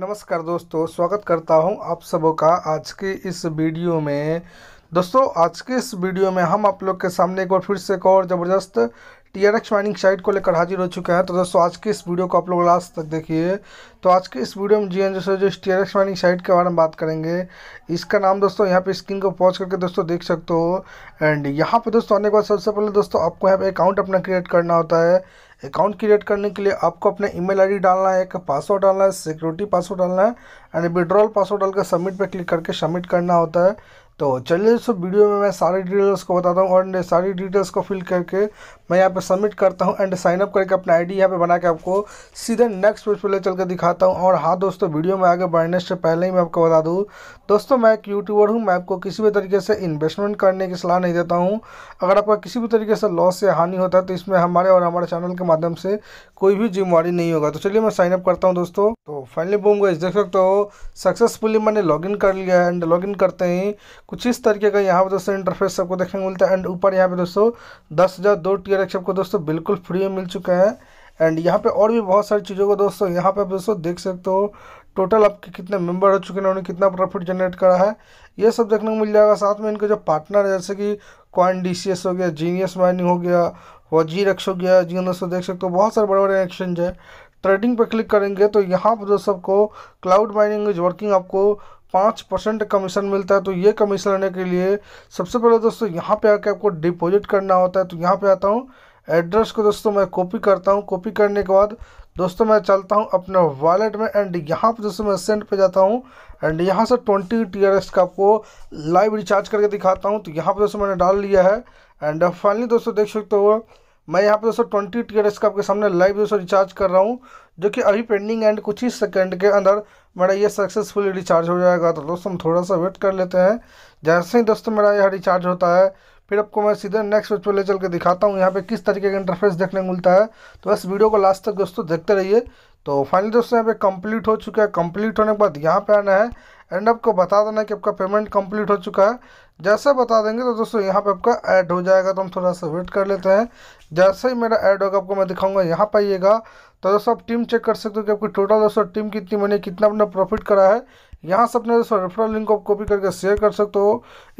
नमस्कार दोस्तों स्वागत करता हूं आप सबों का आज के इस वीडियो में दोस्तों आज के इस वीडियो में हम आप लोग के सामने एक बार फिर से एक और ज़बरदस्त T R X mining site को लेकर हाजिर हो चुके हैं तो दोस्तों आज के इस वीडियो को आप लोग लास्ट तक देखिए तो आज के इस वीडियो में जी एन दोस्तों जो T R X mining site के बारे में बात करेंगे इसका नाम दोस्तों यहाँ पे स्क्रीन को पॉज करके दोस्तों देख सकते हो एंड यहाँ पे दोस्तों आने के बाद सबसे पहले दोस्तों आपको यहाँ पर अकाउंट अपना क्रिएट करना होता है अकाउंट क्रिएट करने के लिए आपको अपना ईमेल आईडी डालना है एक पासवर्ड डालना है सिक्योरिटी पासवर्ड डालना है एंड विड्रॉल पासवर्ड डालकर सबमिट पर क्लिक करके सबमिट करना होता है तो चलिए इस वीडियो में मैं सारी डिटेल्स को बताता हूँ और सारी डिटेल्स को फिल करके मैं यहाँ पे सबमिट करता हूँ एंड साइनअप करके अपना आईडी यहाँ पे बना के आपको सीधे नेक्स्ट पेज पर ले चल कर दिखाता हूँ और हाँ दोस्तों वीडियो में आगे बढ़ने से पहले ही मैं आपको बता दूँ दोस्तों मैं एक यूट्यूबर हूँ मैं आपको किसी भी तरीके से इन्वेस्टमेंट करने की सलाह नहीं देता हूँ अगर आपका किसी भी तरीके से लॉस या हानि होता है तो इसमें हमारे और हमारे चैनल के माध्यम से कोई भी जिम्मेवारी नहीं होगा तो चलिए मैं साइनअप करता हूँ दोस्तों तो फाइनली बोम गाइस देख सकते हो सक्सेसफुली मैंने लॉगिन कर लिया है एंड लॉगिन करते ही कुछ इस तरीके का यहाँ पर दोस्तों इंटरफेस सबको देखने को मिलता है एंड ऊपर यहाँ पे दोस्तों दस हज़ार दो टीयर सबको दोस्तों बिल्कुल फ्री में मिल चुका है एंड यहाँ पे और भी बहुत सारी चीज़ों को दोस्तों यहाँ पे आप दोस्तों देख सकते हो टोटल आपके कितने मेंबर हो चुके हैं उन्होंने कितना प्रॉफिट जनरेट करा है ये सब देखने को मिल जाएगा साथ में इनके जो पार्टनर है जैसे कि कॉइन डी हो गया जीनियस माइनिंग हो गया जी एक्स हो गया जी दोस्तों देख सकते हो बहुत सारे बड़े बड़े एक्सचेंज है ट्रेडिंग पर क्लिक करेंगे तो यहाँ पर दोस्तों आपको क्लाउड माइनिंग इज वर्किंग आपको पाँच परसेंट कमीशन मिलता है तो ये कमीशन लेने के लिए सबसे पहले दोस्तों यहाँ पे आके आपको डिपॉजिट करना होता है तो यहाँ पे आता हूँ एड्रेस को दोस्तों मैं कॉपी करता हूँ कॉपी करने के बाद दोस्तों मैं चलता हूँ अपने वॉलेट में एंड यहाँ पर दोस्तों मैं सेंड पे जाता हूँ एंड यहाँ से ट्वेंटी टी आर का आपको लाइव रिचार्ज करके दिखाता हूँ तो यहाँ पर दोस्तों मैंने डाल लिया है एंड फाइनली दोस्तों देख सकते हो मैं यहाँ पे दोस्तों ट्वेंटी टी का आपके सामने लाइव दोस्तों रिचार्ज कर रहा हूँ जो कि अभी पेंडिंग एंड कुछ ही सेकंड के अंदर मेरा ये सक्सेसफुली रिचार्ज हो जाएगा तो दोस्तों हम थोड़ा सा वेट कर लेते हैं जैसे ही दोस्तों मेरा यह रिचार्ज होता है फिर आपको मैं सीधे नेक्स्ट वेज पर ले चल के दिखाता हूँ यहाँ पे किस तरीके का इंटरफेस देखने को मिलता है तो बस वीडियो को लास्ट तक दोस्तों देखते रहिए तो फाइनली दोस्तों यहाँ पे कंप्लीट हो चुका है कंप्लीट होने के बाद यहाँ पे आना है एंड आपको बता देना कि आपका पेमेंट कंप्लीट हो चुका है जैसे बता देंगे तो दोस्तों यहाँ पे आपका ऐड हो जाएगा तो हम थोड़ा सा वेट कर लेते हैं जैसे ही मेरा ऐड होगा आपको मैं दिखाऊंगा यहाँ पर आइएगा तो दोस्तों आप टीम चेक कर सकते हो कि आपकी टोटल दोस्तों टीम कितनी मैंने कितना अपना प्रॉफिट करा है यहाँ से अपने दोस्तों रेफरल लिंक को आप कॉपी करके शेयर कर सकते हो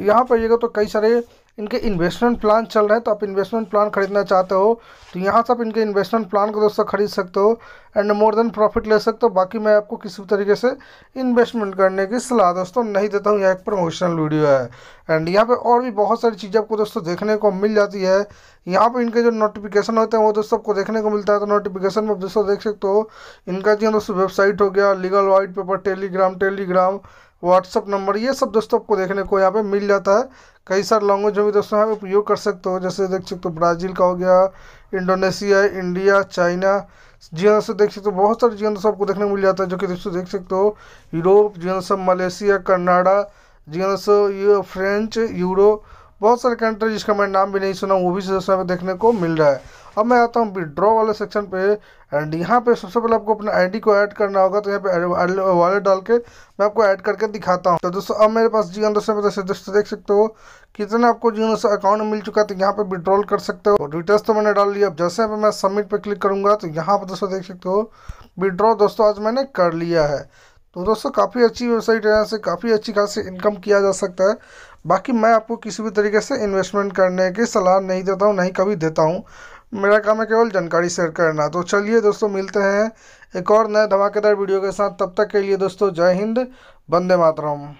यहाँ पर आइएगा तो कई सारे इनके इन्वेस्टमेंट प्लान चल रहे हैं तो आप इन्वेस्टमेंट प्लान खरीदना चाहते हो तो यहाँ से आप इनके इन्वेस्टमेंट प्लान को दोस्तों खरीद सकते हो एंड मोर देन प्रॉफिट ले सकते हो बाकी मैं आपको किसी भी तरीके से इन्वेस्टमेंट करने की सलाह दोस्तों नहीं देता हूँ यह एक प्रमोशनल वीडियो है एंड यहाँ पर और भी बहुत सारी चीज़ें आपको दोस्तों देखने को मिल जाती है यहाँ पर इनके जो नोटिफिकेशन होते हैं वो दोस्तों आपको देखने को मिलता है तो नोटिफिकेशन में दोस्तों देख सकते हो इनका जो हाँ दोस्तों वेबसाइट हो गया legal white paper Telegram Telegram WhatsApp number ये सब दोस्तों आपको देखने को यहाँ पे मिल जाता है कई सारे लैंग्वेज में भी दोस्तों यहाँ पे उपयोग कर सकते हो जैसे देख सकते हो ब्राज़ील का हो गया इंडोनेशिया इंडिया चाइना जी हाँ दोस्तों देख सकते हो बहुत सारे जी हाँ दोस्तों आपको देखने को मिल जाता है जो कि दोस्तों देख सकते हो यूरोप जी हाँ मलेशिया कनाडा जी हाँ दोस्तों ये फ्रेंच यूरो बहुत सारे कंट्री जिसका मैं नाम भी नहीं सुना वो भी दोस्तों यहाँ पे देखने को मिल रहा है अब मैं आता हूँ विड्रॉ वाले सेक्शन पे एंड यहाँ पे सबसे पहले आपको अपने आईडी को ऐड करना होगा तो यहाँ पे वॉलेट डाल के मैं आपको ऐड करके दिखाता हूँ तो दोस्तों अब मेरे पास जी दोस्तों में जैसे तो दोस्तों देख सकते हो कितना आपको जी दोस्तों अकाउंट मिल चुका है तो यहाँ पे विड्रॉल कर सकते हो डिटेल्स तो मैंने डाल लिया अब जैसे मैं सबमिट पर क्लिक करूँगा तो यहाँ पर दोस्तों देख सकते हो विड्रॉ दोस्तों आज मैंने कर लिया है तो दोस्तों काफ़ी अच्छी वेबसाइट है यहाँ से काफ़ी अच्छी खासी इनकम किया जा सकता है बाकी मैं आपको किसी भी तरीके से इन्वेस्टमेंट करने की सलाह नहीं देता हूँ नहीं कभी देता हूँ मेरा काम है केवल जानकारी शेयर करना तो चलिए दोस्तों मिलते हैं एक और नए धमाकेदार वीडियो के साथ तब तक के लिए दोस्तों जय हिंद वंदे मातरम